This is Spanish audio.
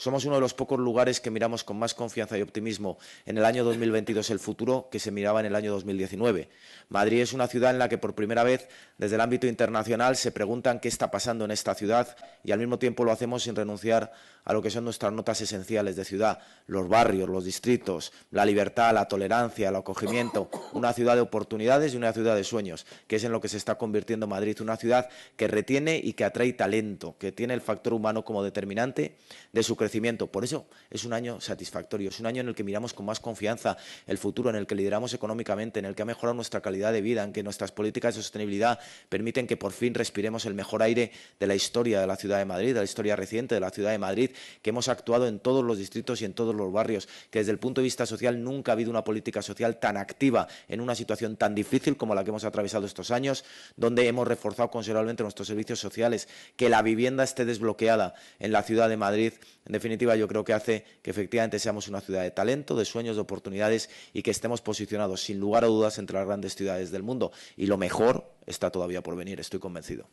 Somos uno de los pocos lugares que miramos con más confianza y optimismo en el año 2022 el futuro que se miraba en el año 2019. Madrid es una ciudad en la que por primera vez desde el ámbito internacional se preguntan qué está pasando en esta ciudad y al mismo tiempo lo hacemos sin renunciar a lo que son nuestras notas esenciales de ciudad, los barrios, los distritos, la libertad, la tolerancia, el acogimiento, una ciudad de oportunidades y una ciudad de sueños, que es en lo que se está convirtiendo Madrid, una ciudad que retiene y que atrae talento, que tiene el factor humano como determinante de su crecimiento por eso es un año satisfactorio, es un año en el que miramos con más confianza el futuro, en el que lideramos económicamente, en el que ha mejorado nuestra calidad de vida, en que nuestras políticas de sostenibilidad permiten que por fin respiremos el mejor aire de la historia de la ciudad de Madrid, de la historia reciente de la ciudad de Madrid, que hemos actuado en todos los distritos y en todos los barrios, que desde el punto de vista social nunca ha habido una política social tan activa en una situación tan difícil como la que hemos atravesado estos años, donde hemos reforzado considerablemente nuestros servicios sociales, que la vivienda esté desbloqueada en la ciudad de Madrid, en definitiva, yo creo que hace que efectivamente seamos una ciudad de talento, de sueños, de oportunidades y que estemos posicionados sin lugar a dudas entre las grandes ciudades del mundo. Y lo mejor está todavía por venir, estoy convencido.